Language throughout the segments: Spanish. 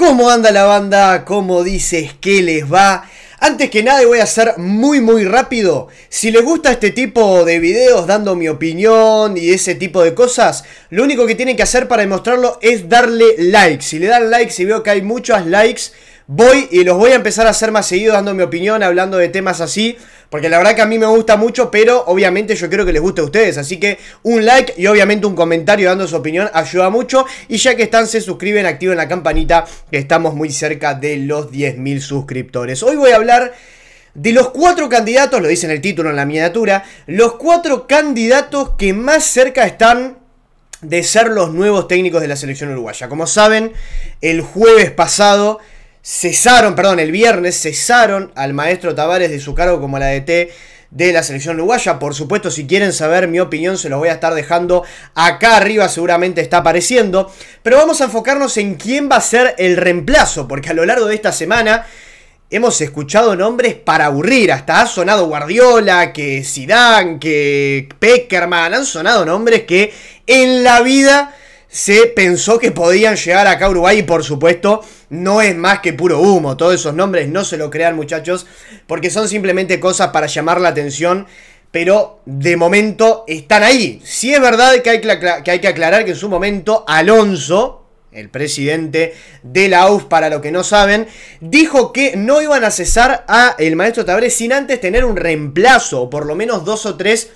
¿Cómo anda la banda? ¿Cómo dices que les va? Antes que nada voy a hacer muy muy rápido. Si les gusta este tipo de videos dando mi opinión y ese tipo de cosas, lo único que tienen que hacer para demostrarlo es darle like. Si le dan like, si veo que hay muchos likes, voy y los voy a empezar a hacer más seguido dando mi opinión, hablando de temas así, porque la verdad que a mí me gusta mucho, pero obviamente yo creo que les guste a ustedes, así que un like y obviamente un comentario dando su opinión ayuda mucho, y ya que están se suscriben, activen la campanita, que estamos muy cerca de los 10.000 suscriptores. Hoy voy a hablar... De los cuatro candidatos, lo dice en el título, en la miniatura, los cuatro candidatos que más cerca están de ser los nuevos técnicos de la selección uruguaya. Como saben, el jueves pasado cesaron, perdón, el viernes cesaron al maestro Tavares de su cargo como la DT e de la selección uruguaya. Por supuesto, si quieren saber mi opinión, se los voy a estar dejando acá arriba, seguramente está apareciendo. Pero vamos a enfocarnos en quién va a ser el reemplazo, porque a lo largo de esta semana hemos escuchado nombres para aburrir. Hasta ha sonado Guardiola, que Zidane, que Peckerman, han sonado nombres que en la vida se pensó que podían llegar acá a Uruguay y por supuesto no es más que puro humo. Todos esos nombres no se lo crean muchachos porque son simplemente cosas para llamar la atención. Pero de momento están ahí. Sí es verdad que hay que, hay que aclarar que en su momento Alonso, el presidente de la Uf para lo que no saben, dijo que no iban a cesar a el maestro Tabré sin antes tener un reemplazo, por lo menos dos o tres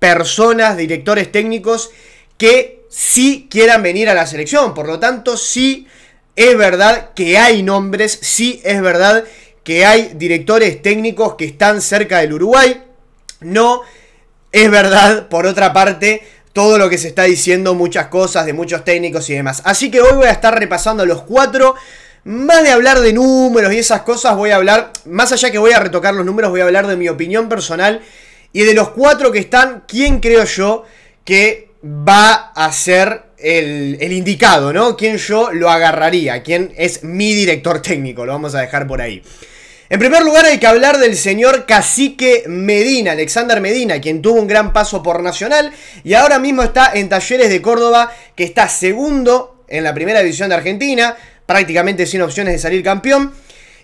personas, directores técnicos que sí quieran venir a la selección. Por lo tanto, sí es verdad que hay nombres, sí es verdad que hay directores técnicos que están cerca del Uruguay. No es verdad, por otra parte, todo lo que se está diciendo, muchas cosas de muchos técnicos y demás. Así que hoy voy a estar repasando los cuatro. Más de hablar de números y esas cosas, voy a hablar, más allá que voy a retocar los números, voy a hablar de mi opinión personal y de los cuatro que están, ¿quién creo yo que va a ser el, indicado, ¿no? Quien yo lo agarraría, quién es mi director técnico, lo vamos a dejar por ahí. En primer lugar hay que hablar del señor Cacique Medina, Alexander Medina, quien tuvo un gran paso por Nacional y ahora mismo está en Talleres de Córdoba, que está segundo en la primera división de Argentina, prácticamente sin opciones de salir campeón.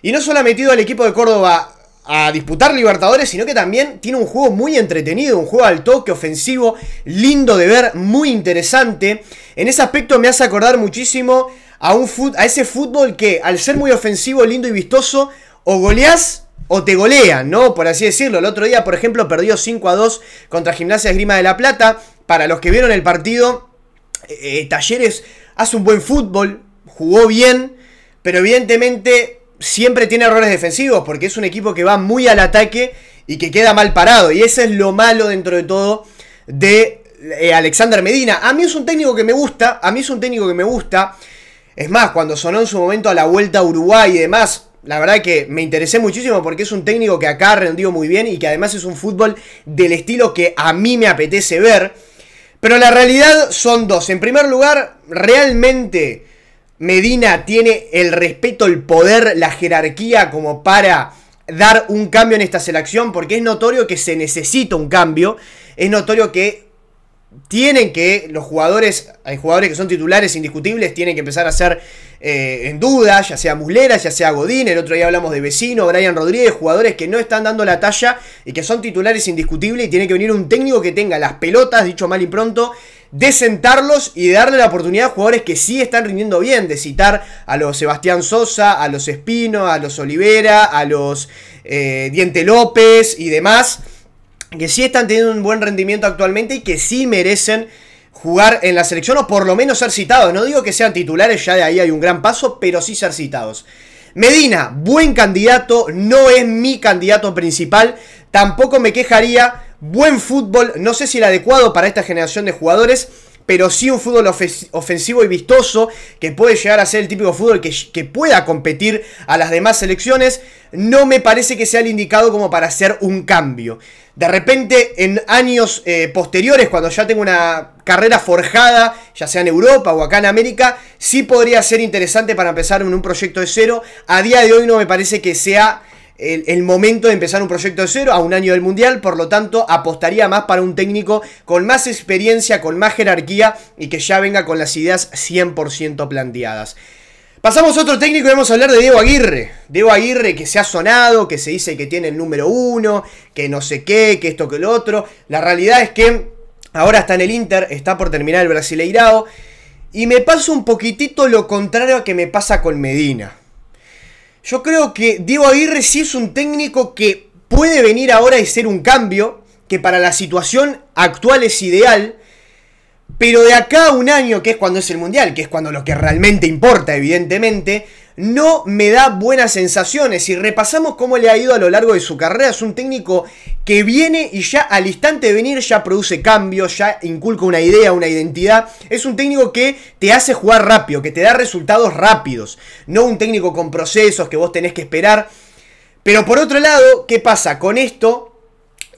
Y no solo ha metido al equipo de Córdoba a disputar Libertadores, sino que también tiene un juego muy entretenido, un juego al toque, ofensivo, lindo de ver, muy interesante. En ese aspecto me hace acordar muchísimo a, un a ese fútbol que, al ser muy ofensivo, lindo y vistoso, o goleás o te golea ¿no? Por así decirlo. El otro día, por ejemplo, perdió 5 a 2 contra Gimnasia Esgrima de la Plata. Para los que vieron el partido, eh, eh, Talleres hace un buen fútbol, jugó bien, pero evidentemente siempre tiene errores defensivos porque es un equipo que va muy al ataque y que queda mal parado. Y ese es lo malo dentro de todo de eh, Alexander Medina. A mí es un técnico que me gusta, a mí es un técnico que me gusta. Es más, cuando sonó en su momento a la vuelta a Uruguay y demás, la verdad que me interesé muchísimo porque es un técnico que acá rendió muy bien y que además es un fútbol del estilo que a mí me apetece ver. Pero la realidad son dos. En primer lugar, realmente Medina tiene el respeto, el poder, la jerarquía como para dar un cambio en esta selección, porque es notorio que se necesita un cambio, es notorio que tienen que los jugadores, hay jugadores que son titulares indiscutibles, tienen que empezar a ser eh, en duda, ya sea Muslera, ya sea Godín, el otro día hablamos de Vecino, Brian Rodríguez, jugadores que no están dando la talla y que son titulares indiscutibles y tiene que venir un técnico que tenga las pelotas, dicho mal y pronto, de sentarlos y de darle la oportunidad a jugadores que sí están rindiendo bien, de citar a los Sebastián Sosa, a los Espino, a los Olivera, a los eh, Diente López y demás que sí están teniendo un buen rendimiento actualmente y que sí merecen jugar en la selección o por lo menos ser citados. No digo que sean titulares, ya de ahí hay un gran paso, pero sí ser citados. Medina, buen candidato, no es mi candidato principal, tampoco me quejaría, buen fútbol, no sé si el adecuado para esta generación de jugadores pero sí un fútbol ofensivo y vistoso que puede llegar a ser el típico fútbol que, pueda competir a las demás selecciones, no me parece que sea el indicado como para hacer un cambio. De repente, en años eh, posteriores, cuando ya tengo una carrera forjada, ya sea en Europa o acá en América, sí podría ser interesante para empezar en un proyecto de cero. A día de hoy no me parece que sea el, momento de empezar un proyecto de cero a un año del Mundial, por lo tanto apostaría más para un técnico con más experiencia, con más jerarquía y que ya venga con las ideas 100% planteadas. Pasamos a otro técnico y vamos a hablar de Diego Aguirre. Diego Aguirre que se ha sonado, que se dice que tiene el número uno, que no sé qué, que esto, que lo otro. La realidad es que ahora está en el Inter, está por terminar el brasileirado Y me pasa un poquitito lo contrario a que me pasa con Medina. Yo creo que Diego Aguirre sí es un técnico que puede venir ahora y ser un cambio, que para la situación actual es ideal, pero de acá a un año, que es cuando es el Mundial, que es cuando lo que realmente importa, evidentemente, no me da buenas sensaciones. Si repasamos cómo le ha ido a lo largo de su carrera, es un técnico que viene y ya al instante de venir ya produce cambios, ya inculca una idea, una identidad. Es un técnico que te hace jugar rápido, que te da resultados rápidos. No un técnico con procesos que vos tenés que esperar. Pero por otro lado, ¿qué pasa con esto?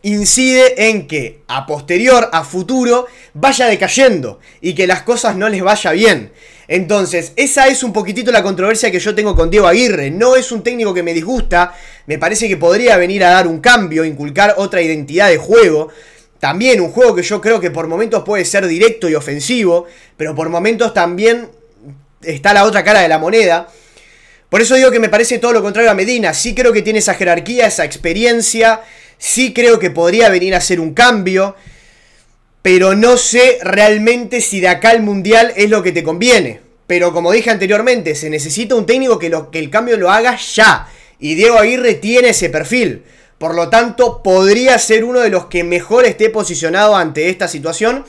incide en que a posterior, a futuro, vaya decayendo y que las cosas no les vaya bien. Entonces, esa es un poquitito la controversia que yo tengo con Diego Aguirre. No es un técnico que me disgusta, me parece que podría venir a dar un cambio, inculcar otra identidad de juego. También un juego que yo creo que por momentos puede ser directo y ofensivo, pero por momentos también está la otra cara de la moneda. Por eso digo que me parece todo lo contrario a Medina. Sí creo que tiene esa jerarquía, esa experiencia. Sí creo que podría venir a hacer un cambio pero no sé realmente si de acá al Mundial es lo que te conviene. Pero como dije anteriormente, se necesita un técnico que, lo, que el cambio lo haga ya. Y Diego Aguirre tiene ese perfil. Por lo tanto, podría ser uno de los que mejor esté posicionado ante esta situación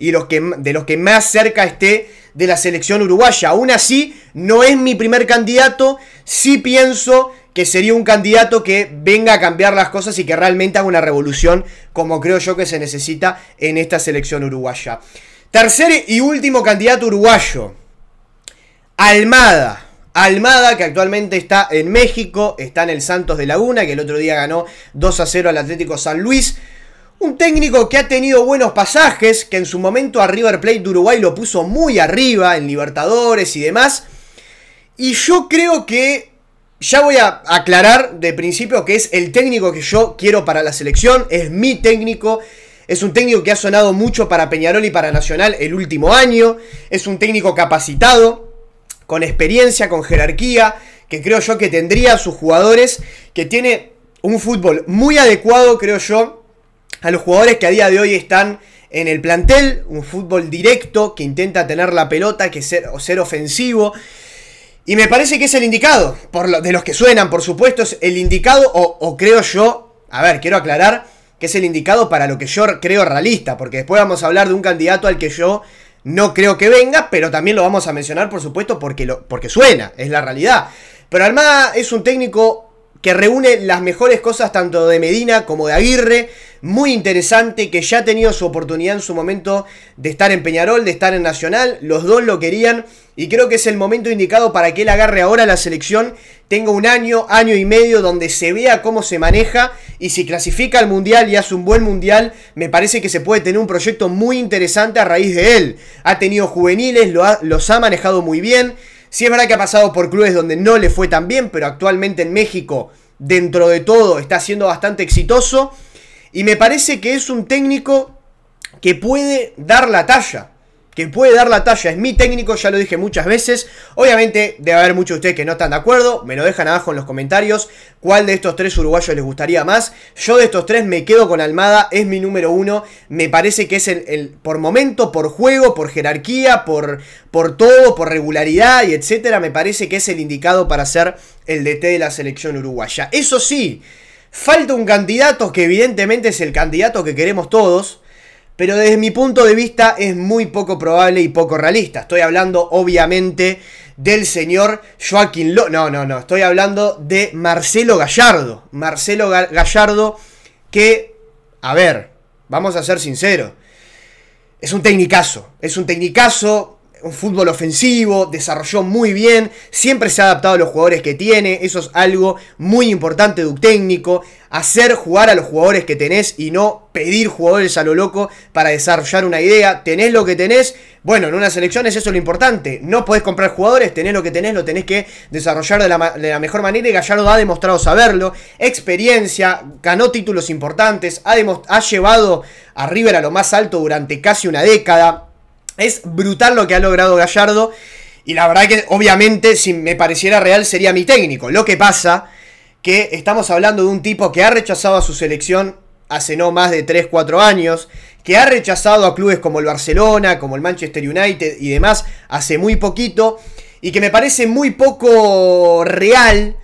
y de los que más cerca esté de la selección uruguaya. Aún así, no es mi primer candidato. Sí pienso que sería un candidato que venga a cambiar las cosas y que realmente haga una revolución como creo yo que se necesita en esta selección uruguaya. Tercer y último candidato uruguayo, Almada. Almada, que actualmente está en México, está en el Santos de Laguna, que el otro día ganó 2 a 0 al Atlético San Luis. Un técnico que ha tenido buenos pasajes, que en su momento a River Plate de Uruguay lo puso muy arriba en Libertadores y demás. Y yo creo que ya voy a aclarar de principio que es el técnico que yo quiero para la selección, es mi técnico. Es un técnico que ha sonado mucho para Peñarol y para Nacional el último año. Es un técnico capacitado, con experiencia, con jerarquía, que creo yo que tendría a sus jugadores, que tiene un fútbol muy adecuado, creo yo, a los jugadores que a día de hoy están en el plantel. Un fútbol directo, que intenta tener la pelota, que ser, o ser ofensivo y me parece que es el indicado, por lo, de los que suenan, por supuesto, es el indicado, o, creo yo, a ver, quiero aclarar que es el indicado para lo que yo creo realista, porque después vamos a hablar de un candidato al que yo no creo que venga, pero también lo vamos a mencionar, por supuesto, porque, lo, porque suena, es la realidad. Pero Almada es un técnico que reúne las mejores cosas tanto de Medina como de Aguirre, muy interesante, que ya ha tenido su oportunidad en su momento de estar en Peñarol, de estar en Nacional, los dos lo querían y creo que es el momento indicado para que él agarre ahora la selección, tenga un año, año y medio donde se vea cómo se maneja y si clasifica al Mundial y hace un buen Mundial, me parece que se puede tener un proyecto muy interesante a raíz de él. Ha tenido juveniles, los ha manejado muy bien Sí es verdad que ha pasado por clubes donde no le fue tan bien, pero actualmente en México, dentro de todo, está siendo bastante exitoso. Y me parece que es un técnico que puede dar la talla que puede dar la talla, es mi técnico, ya lo dije muchas veces. Obviamente debe haber muchos de ustedes que no están de acuerdo, me lo dejan abajo en los comentarios cuál de estos tres uruguayos les gustaría más. Yo de estos tres me quedo con Almada, es mi número uno, me parece que es el, por momento, por juego, por jerarquía, por, por todo, por regularidad y etcétera, me parece que es el indicado para ser el DT de la selección uruguaya. Eso sí, falta un candidato que evidentemente es el candidato que queremos todos, pero desde mi punto de vista es muy poco probable y poco realista. Estoy hablando obviamente del señor Joaquín Lo... No, no, no, estoy hablando de Marcelo Gallardo. Marcelo Gallardo que, a ver, vamos a ser sinceros, es un tecnicazo. Es un tecnicazo, un fútbol ofensivo, desarrolló muy bien, siempre se ha adaptado a los jugadores que tiene, eso es algo muy importante de un técnico, hacer jugar a los jugadores que tenés y no pedir jugadores a lo loco para desarrollar una idea, tenés lo que tenés, bueno, en unas elecciones eso es lo importante, no podés comprar jugadores, tenés lo que tenés, lo tenés que desarrollar de la, mejor manera y Gallardo ha demostrado saberlo, experiencia, ganó títulos importantes, ha, ha llevado a River a lo más alto durante casi una década, es brutal lo que ha logrado Gallardo. Y la verdad que obviamente si me pareciera real sería mi técnico. Lo que pasa que estamos hablando de un tipo que ha rechazado a su selección hace no más de 3, 4 años, que ha rechazado a clubes como el Barcelona, como el Manchester United y demás hace muy poquito, y que me parece muy poco real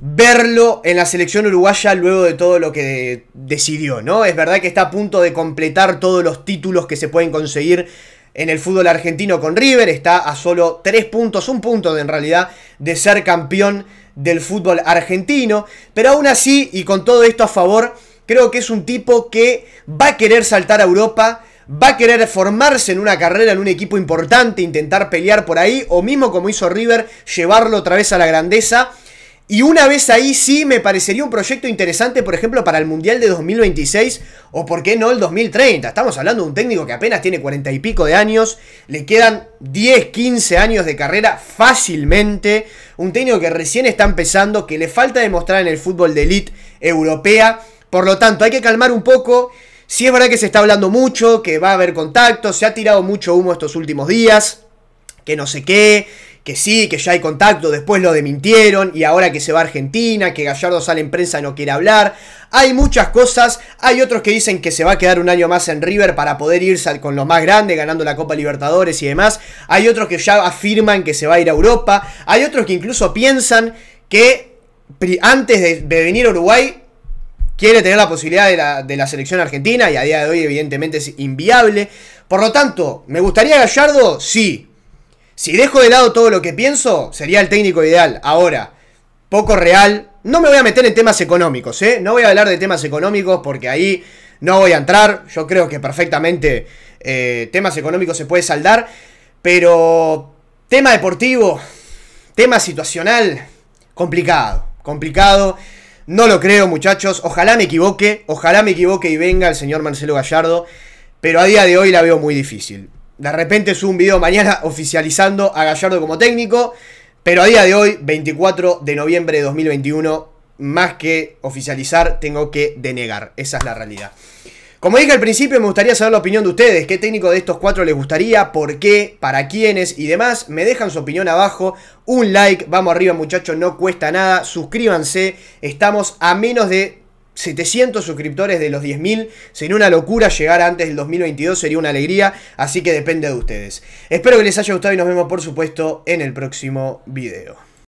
verlo en la selección uruguaya luego de todo lo que decidió, ¿no? Es verdad que está a punto de completar todos los títulos que se pueden conseguir en el fútbol argentino con River, está a solo tres puntos, un punto en realidad, de ser campeón del fútbol argentino, pero aún así y con todo esto a favor, creo que es un tipo que va a querer saltar a Europa, va a querer formarse en una carrera, en un equipo importante, intentar pelear por ahí, o mismo como hizo River, llevarlo otra vez a la grandeza y una vez ahí sí me parecería un proyecto interesante, por ejemplo, para el Mundial de 2026 o por qué no el 2030. Estamos hablando de un técnico que apenas tiene cuarenta y pico de años, le quedan 10, 15 años de carrera fácilmente, un técnico que recién está empezando, que le falta demostrar en el fútbol de elite europea. Por lo tanto, hay que calmar un poco. Si sí es verdad que se está hablando mucho, que va a haber contactos, se ha tirado mucho humo estos últimos días, que no sé qué, que sí, que ya hay contacto, después lo demintieron y ahora que se va a Argentina, que Gallardo sale en prensa y no quiere hablar. Hay muchas cosas, hay otros que dicen que se va a quedar un año más en River para poder irse con los más grandes, ganando la Copa Libertadores y demás. Hay otros que ya afirman que se va a ir a Europa, hay otros que incluso piensan que antes de, venir a Uruguay quiere tener la posibilidad de la, de la, selección argentina y a día de hoy evidentemente es inviable. Por lo tanto, ¿me gustaría Gallardo? Sí. Si dejo de lado todo lo que pienso, sería el técnico ideal. Ahora, poco real. No me voy a meter en temas económicos, ¿eh? No voy a hablar de temas económicos porque ahí no voy a entrar. Yo creo que perfectamente eh, temas económicos se puede saldar. Pero tema deportivo, tema situacional, complicado, complicado. No lo creo, muchachos. Ojalá me equivoque, ojalá me equivoque y venga el señor Marcelo Gallardo. Pero a día de hoy la veo muy difícil. De repente es un video mañana oficializando a Gallardo como técnico. Pero a día de hoy, 24 de noviembre de 2021, más que oficializar, tengo que denegar. Esa es la realidad. Como dije al principio, me gustaría saber la opinión de ustedes. ¿Qué técnico de estos cuatro les gustaría? ¿Por qué? ¿Para quiénes? Y demás. Me dejan su opinión abajo. Un like. Vamos arriba, muchachos. No cuesta nada. Suscríbanse. Estamos a menos de 700 suscriptores de los 10.000. Sería una locura llegar antes del 2022, sería una alegría, así que depende de ustedes. Espero que les haya gustado y nos vemos por supuesto en el próximo video.